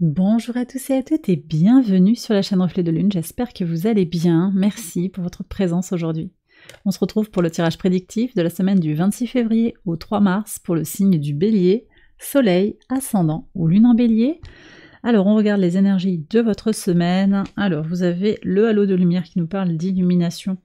Bonjour à tous et à toutes et bienvenue sur la chaîne Reflet de Lune, j'espère que vous allez bien, merci pour votre présence aujourd'hui. On se retrouve pour le tirage prédictif de la semaine du 26 février au 3 mars pour le signe du bélier, soleil, ascendant ou lune en bélier. Alors on regarde les énergies de votre semaine, alors vous avez le halo de lumière qui nous parle d'illumination.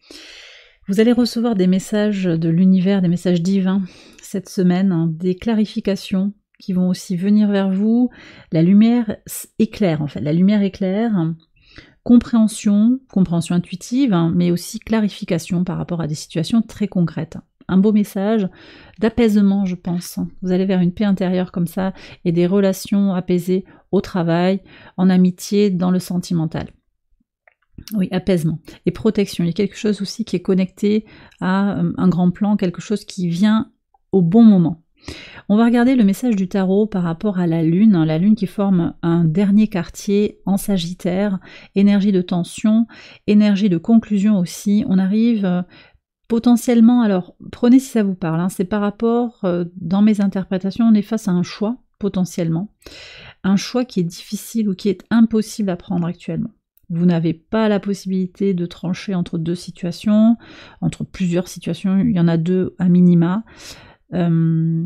Vous allez recevoir des messages de l'univers, des messages divins cette semaine, hein, des clarifications qui vont aussi venir vers vous. La lumière éclaire, en fait. La lumière éclaire, compréhension, compréhension intuitive, hein, mais aussi clarification par rapport à des situations très concrètes. Un beau message d'apaisement, je pense. Vous allez vers une paix intérieure comme ça et des relations apaisées au travail, en amitié, dans le sentimental. Oui, apaisement et protection. Il y a quelque chose aussi qui est connecté à euh, un grand plan, quelque chose qui vient au bon moment. On va regarder le message du tarot par rapport à la Lune, la Lune qui forme un dernier quartier en Sagittaire, énergie de tension, énergie de conclusion aussi. On arrive euh, potentiellement, alors prenez si ça vous parle, hein, c'est par rapport, euh, dans mes interprétations, on est face à un choix potentiellement, un choix qui est difficile ou qui est impossible à prendre actuellement. Vous n'avez pas la possibilité de trancher entre deux situations, entre plusieurs situations, il y en a deux à minima. Euh,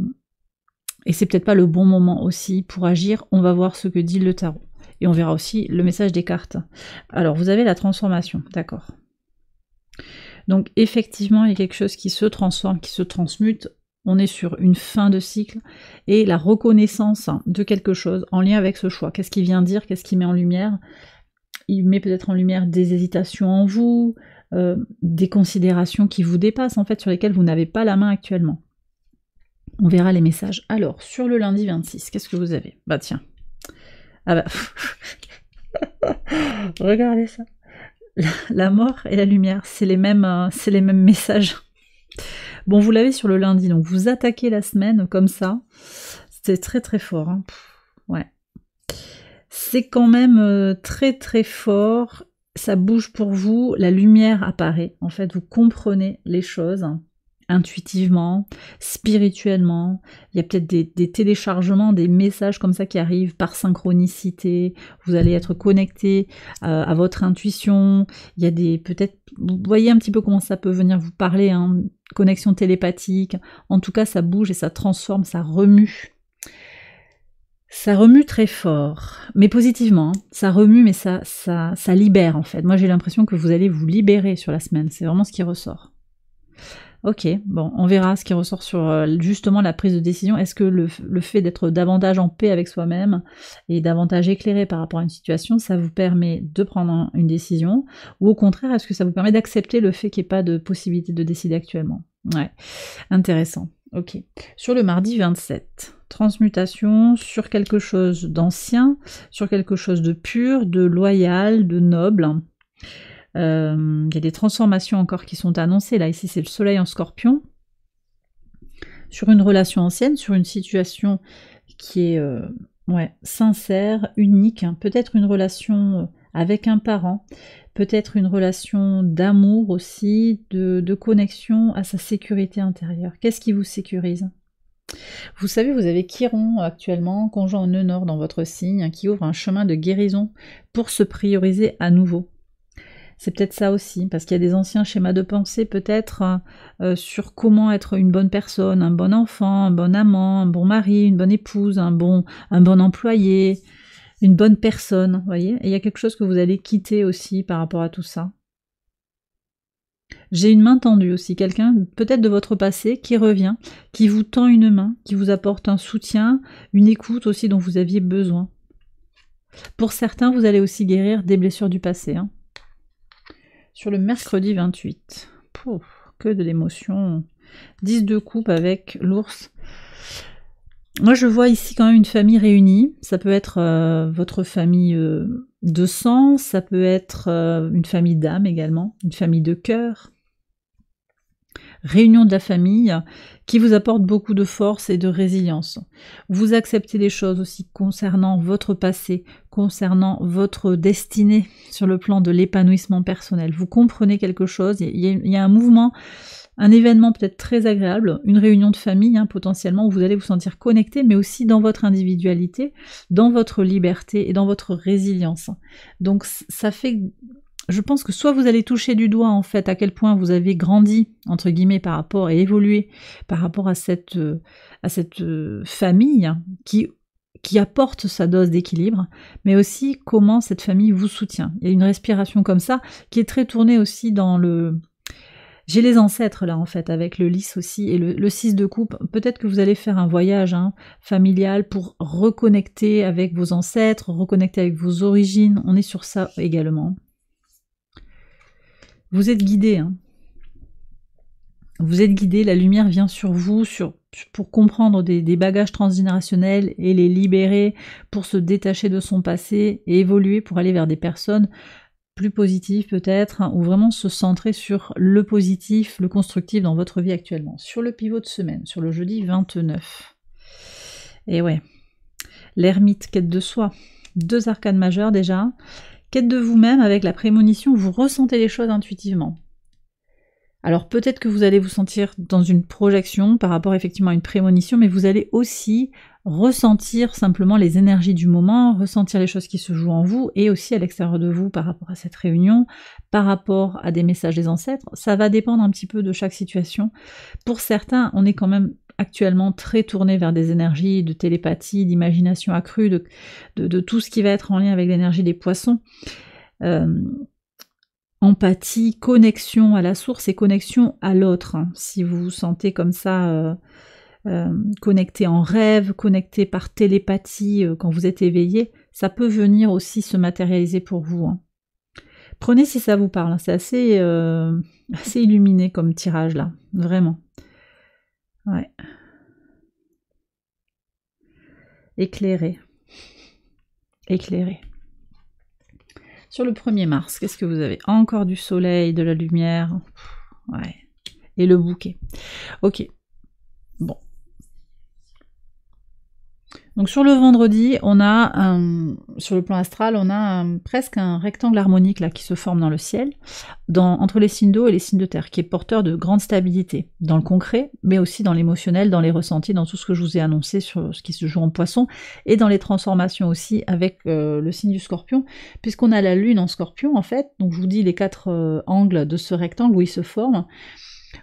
et c'est peut-être pas le bon moment aussi pour agir. On va voir ce que dit le tarot. Et on verra aussi le message des cartes. Alors, vous avez la transformation, d'accord. Donc, effectivement, il y a quelque chose qui se transforme, qui se transmute. On est sur une fin de cycle et la reconnaissance de quelque chose en lien avec ce choix. Qu'est-ce qu'il vient dire Qu'est-ce qu'il met en lumière Il met peut-être en lumière des hésitations en vous, euh, des considérations qui vous dépassent en fait, sur lesquelles vous n'avez pas la main actuellement. On verra les messages. Alors, sur le lundi 26, qu'est-ce que vous avez Bah tiens. Ah bah. Regardez ça. La, mort et la lumière, c'est les, euh, c'est les mêmes, messages. Bon, vous l'avez sur le lundi, donc vous attaquez la semaine comme ça. C'est très très fort. Hein. ouais. C'est quand même euh, très très fort. Ça bouge pour vous. La lumière apparaît. En fait, vous comprenez les choses intuitivement, spirituellement. Il y a peut-être des, téléchargements, des messages comme ça qui arrivent par synchronicité. Vous allez être connecté euh, à votre intuition. Il y a des peut-être, vous voyez un petit peu comment ça peut venir vous parler, hein, connexion télépathique. En tout cas, ça bouge et ça transforme, ça remue. Ça remue très fort, mais positivement. Hein. Ça remue, mais ça, ça, ça libère en fait. Moi, j'ai l'impression que vous allez vous libérer sur la semaine. C'est vraiment ce qui ressort. Ok, bon, on verra ce qui ressort sur euh, justement la prise de décision. Est-ce que le, fait d'être davantage en paix avec soi-même et davantage éclairé par rapport à une situation, ça vous permet de prendre une décision Ou au contraire, est-ce que ça vous permet d'accepter le fait qu'il n'y ait pas de possibilité de décider actuellement Ouais, intéressant. Ok. Sur le mardi 27, transmutation sur quelque chose d'ancien, sur quelque chose de pur, de loyal, de noble. Euh, il y a des transformations encore qui sont annoncées. Là, ici, c'est le soleil en scorpion. Sur une relation ancienne, sur une situation qui est euh, sincère, unique. Hein. Peut-être une relation euh, avec un parent, peut-être une relation d'amour aussi, de, connexion à sa sécurité intérieure. Qu'est-ce qui vous sécurise Vous savez, vous avez Chiron actuellement, conjoint en nœud nord dans votre signe, hein, qui ouvre un chemin de guérison pour se prioriser à nouveau. C'est peut-être ça aussi, parce qu'il y a des anciens schémas de pensée peut-être euh, euh, sur comment être une bonne personne, un bon enfant, un bon amant, un bon mari, une bonne épouse, un bon, un bon employé, une bonne personne, voyez. Et il y a quelque chose que vous allez quitter aussi par rapport à tout ça. J'ai une main tendue aussi, quelqu'un peut-être de votre passé qui revient, qui vous tend une main, qui vous apporte un soutien, une écoute aussi dont vous aviez besoin. Pour certains, vous allez aussi guérir des blessures du passé. Hein sur le mercredi 28. Pouf, que de l'émotion. 10 de coupe avec l'ours. Moi, je vois ici quand même une famille réunie. Ça peut être euh, votre famille euh, de sang, ça peut être euh, une famille d'âme également, une famille de cœur. Réunion de la famille qui vous apporte beaucoup de force et de résilience. Vous acceptez des choses aussi concernant votre passé, concernant votre destinée sur le plan de l'épanouissement personnel. Vous comprenez quelque chose, il y, a, un mouvement, un événement peut-être très agréable, une réunion de famille hein, potentiellement où vous allez vous sentir connecté, mais aussi dans votre individualité, dans votre liberté et dans votre résilience. Donc ça fait je pense que soit vous allez toucher du doigt en fait à quel point vous avez grandi entre guillemets par rapport et évolué par rapport à cette euh, à cette euh, famille qui qui apporte sa dose d'équilibre, mais aussi comment cette famille vous soutient. Il y a une respiration comme ça qui est très tournée aussi dans le j'ai les ancêtres là en fait avec le lys aussi et le, le 6 de coupe. Peut-être que vous allez faire un voyage hein, familial pour reconnecter avec vos ancêtres, reconnecter avec vos origines. On est sur ça également. Vous êtes guidé. Hein. Vous êtes guidé, la lumière vient sur vous sur, pour comprendre des, bagages transgénérationnels et les libérer, pour se détacher de son passé et évoluer pour aller vers des personnes plus positives peut-être, hein, ou vraiment se centrer sur le positif, le constructif dans votre vie actuellement. Sur le pivot de semaine, sur le jeudi 29. Et ouais, l'ermite, quête de soi. Deux arcanes majeures déjà. Quête de vous-même avec la prémonition, vous ressentez les choses intuitivement. Alors peut-être que vous allez vous sentir dans une projection par rapport effectivement à une prémonition, mais vous allez aussi ressentir simplement les énergies du moment, ressentir les choses qui se jouent en vous et aussi à l'extérieur de vous par rapport à cette réunion, par rapport à des messages des ancêtres. Ça va dépendre un petit peu de chaque situation. Pour certains, on est quand même actuellement très tourné vers des énergies de télépathie, d'imagination accrue, de, tout ce qui va être en lien avec l'énergie des poissons. Euh, empathie, connexion à la source et connexion à l'autre. Si vous vous sentez comme ça euh, euh, connecté en rêve, connecté par télépathie quand vous êtes éveillé, ça peut venir aussi se matérialiser pour vous. Hein. Prenez si ça vous parle, hein. c'est assez, assez illuminé comme tirage là, vraiment. Ouais. Éclairé. Éclairé. Sur le 1er mars, qu'est-ce que vous avez Encore du soleil, de la lumière. Ouais. Et le bouquet. Ok. Donc sur le vendredi, on a un, sur le plan astral, on a presque un rectangle harmonique là qui se forme dans le ciel, dans, entre les signes d'eau et les signes de terre, qui est porteur de grande stabilité dans le concret, mais aussi dans l'émotionnel, dans les ressentis, dans tout ce que je vous ai annoncé sur ce qui se joue en poisson, et dans les transformations aussi avec euh, le signe du scorpion, puisqu'on a la lune en scorpion en fait, donc je vous dis les quatre euh, angles de ce rectangle où il se forme.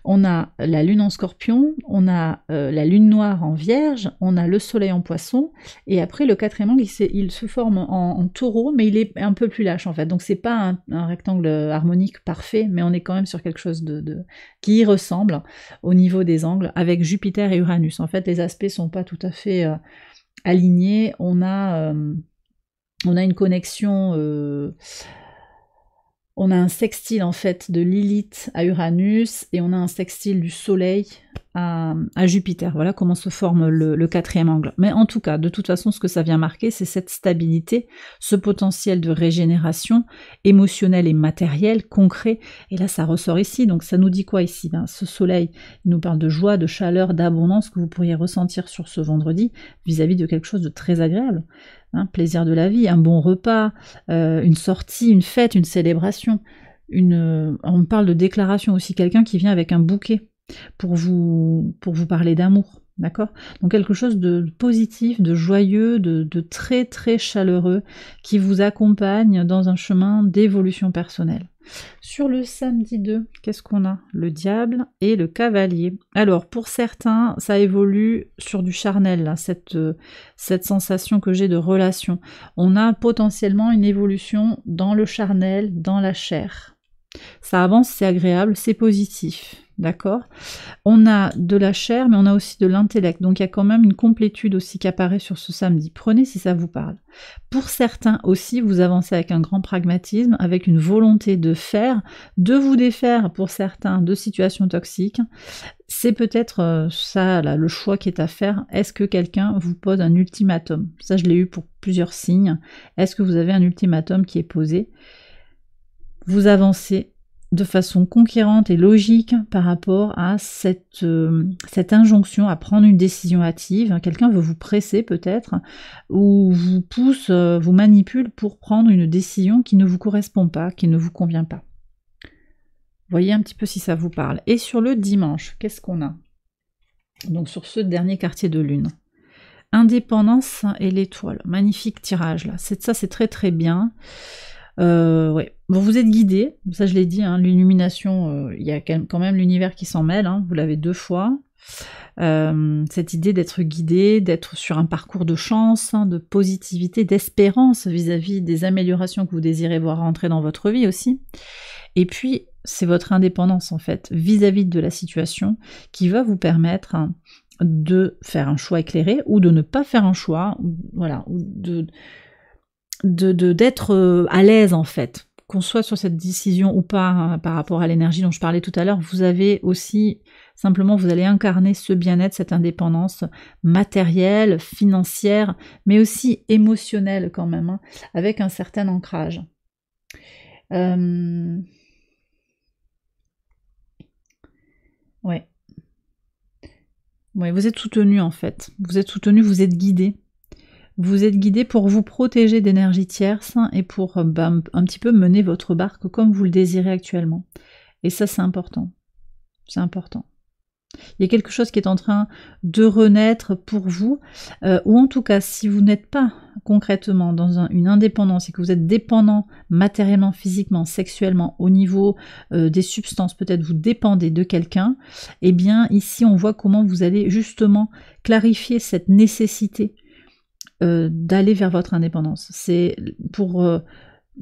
On a la lune en scorpion, on a euh, la lune noire en vierge, on a le soleil en poisson, et après le quatrième angle, il, se forme en, taureau, mais il est un peu plus lâche en fait. Donc c'est pas un, rectangle harmonique parfait, mais on est quand même sur quelque chose de, qui y ressemble au niveau des angles, avec Jupiter et Uranus. En fait, les aspects sont pas tout à fait euh, alignés. Euh, on a une connexion on a un sextile en fait de Lilith à Uranus et on a un sextile du Soleil à, Jupiter. Voilà comment se forme le, quatrième angle. Mais en tout cas, de toute façon, ce que ça vient marquer, c'est cette stabilité, ce potentiel de régénération émotionnelle et matérielle, concret. Et là, ça ressort ici. Donc ça nous dit quoi ici ben, Ce Soleil nous parle de joie, de chaleur, d'abondance que vous pourriez ressentir sur ce vendredi vis à -vis de quelque chose de très agréable. Hein, plaisir de la vie, un bon repas, euh, une sortie, une fête, une célébration. Une, euh, on parle de déclaration aussi, quelqu'un qui vient avec un bouquet pour vous, pour vous parler d'amour. D'accord Donc quelque chose de positif, de joyeux, de, très très chaleureux qui vous accompagne dans un chemin d'évolution personnelle. Sur le samedi 2, qu'est-ce qu'on a Le diable et le cavalier. Alors pour certains, ça évolue sur du charnel, cette, euh, cette sensation que j'ai de relation. On a potentiellement une évolution dans le charnel, dans la chair. Ça avance, c'est agréable, c'est positif. D'accord On a de la chair, mais on a aussi de l'intellect. Donc il y a quand même une complétude aussi qui apparaît sur ce samedi. Prenez si ça vous parle. Pour certains aussi, vous avancez avec un grand pragmatisme, avec une volonté de faire, de vous défaire pour certains de situations toxiques. C'est peut-être euh, ça, là, le choix qui est à faire. Est-ce que quelqu'un vous pose un ultimatum Ça, je l'ai eu pour plusieurs signes. Est-ce que vous avez un ultimatum qui est posé Vous avancez de façon conquérante et logique par rapport à cette, euh, cette injonction à prendre une décision hâtive. Hein, quelqu'un veut vous presser peut-être, ou vous pousse, euh, vous manipule pour prendre une décision qui ne vous correspond pas, qui ne vous convient pas. Voyez un petit peu si ça vous parle. Et sur le dimanche, qu'est-ce qu'on a Donc sur ce dernier quartier de lune. Indépendance et l'étoile. Magnifique tirage là. Ça c'est très très bien. Euh, ouais, vous êtes guidé, ça je l'ai dit, hein, l'illumination, euh, il y a quand même l'univers qui s'en mêle, hein, vous l'avez deux fois. Euh, cette idée d'être guidé, d'être sur un parcours de chance, hein, de positivité, d'espérance vis-à-vis des améliorations que vous désirez voir rentrer dans votre vie aussi. Et puis, c'est votre indépendance en fait vis-à-vis de la situation qui va vous permettre de faire un choix éclairé ou de ne pas faire un choix, voilà, de d'être euh, à l'aise en fait qu'on soit sur cette décision ou pas hein, par rapport à l'énergie dont je parlais tout à l'heure, vous avez aussi simplement, vous allez incarner ce bien-être, cette indépendance matérielle, financière, mais aussi émotionnelle quand même, hein, avec un certain ancrage. Euh, ouais. Ouais, vous êtes soutenu en fait. Vous êtes soutenu, vous êtes guidé vous êtes guidé pour vous protéger d'énergie tierce hein, et pour euh, bah, un petit peu mener votre barque comme vous le désirez actuellement. Et ça, c'est important. C'est important. Il y a quelque chose qui est en train de renaître pour vous, euh, ou en tout cas, si vous n'êtes pas concrètement dans une indépendance et que vous êtes dépendant matériellement, physiquement, sexuellement, au niveau euh, des substances, peut-être vous dépendez de quelqu'un, eh bien ici on voit comment vous allez justement clarifier cette nécessité euh, d'aller vers votre indépendance. C'est pour, euh,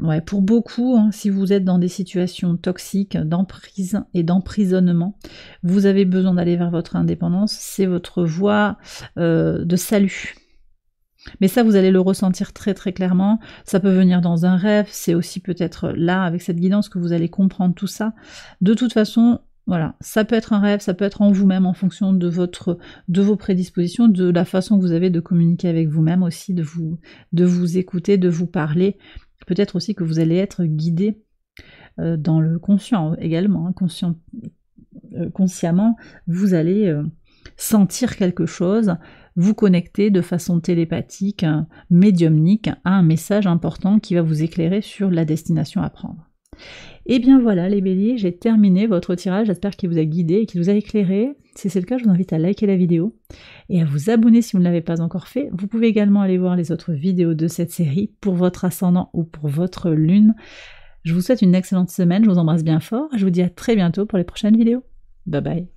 ouais, pour beaucoup, hein, si vous êtes dans des situations toxiques, d'emprise et d'emprisonnement, vous avez besoin d'aller vers votre indépendance. C'est votre voie euh, de salut. Mais ça, vous allez le ressentir très très clairement. Ça peut venir dans un rêve. C'est aussi peut-être là, avec cette guidance, que vous allez comprendre tout ça. De toute façon, voilà, ça peut être un rêve, ça peut être en vous-même en fonction de votre de vos prédispositions, de la façon que vous avez de communiquer avec vous-même aussi, de vous de vous écouter, de vous parler. Peut-être aussi que vous allez être guidé euh, dans le conscient également, hein. euh, consciemment, vous allez euh, sentir quelque chose, vous connecter de façon télépathique, médiumnique à un message important qui va vous éclairer sur la destination à prendre. Et eh bien voilà les béliers, j'ai terminé votre tirage, j'espère qu'il vous a guidé et qu'il vous a éclairé. Si c'est le cas, je vous invite à liker la vidéo et à vous abonner si vous ne l'avez pas encore fait. Vous pouvez également aller voir les autres vidéos de cette série pour votre ascendant ou pour votre lune. Je vous souhaite une excellente semaine, je vous embrasse bien fort et je vous dis à très bientôt pour les prochaines vidéos. Bye bye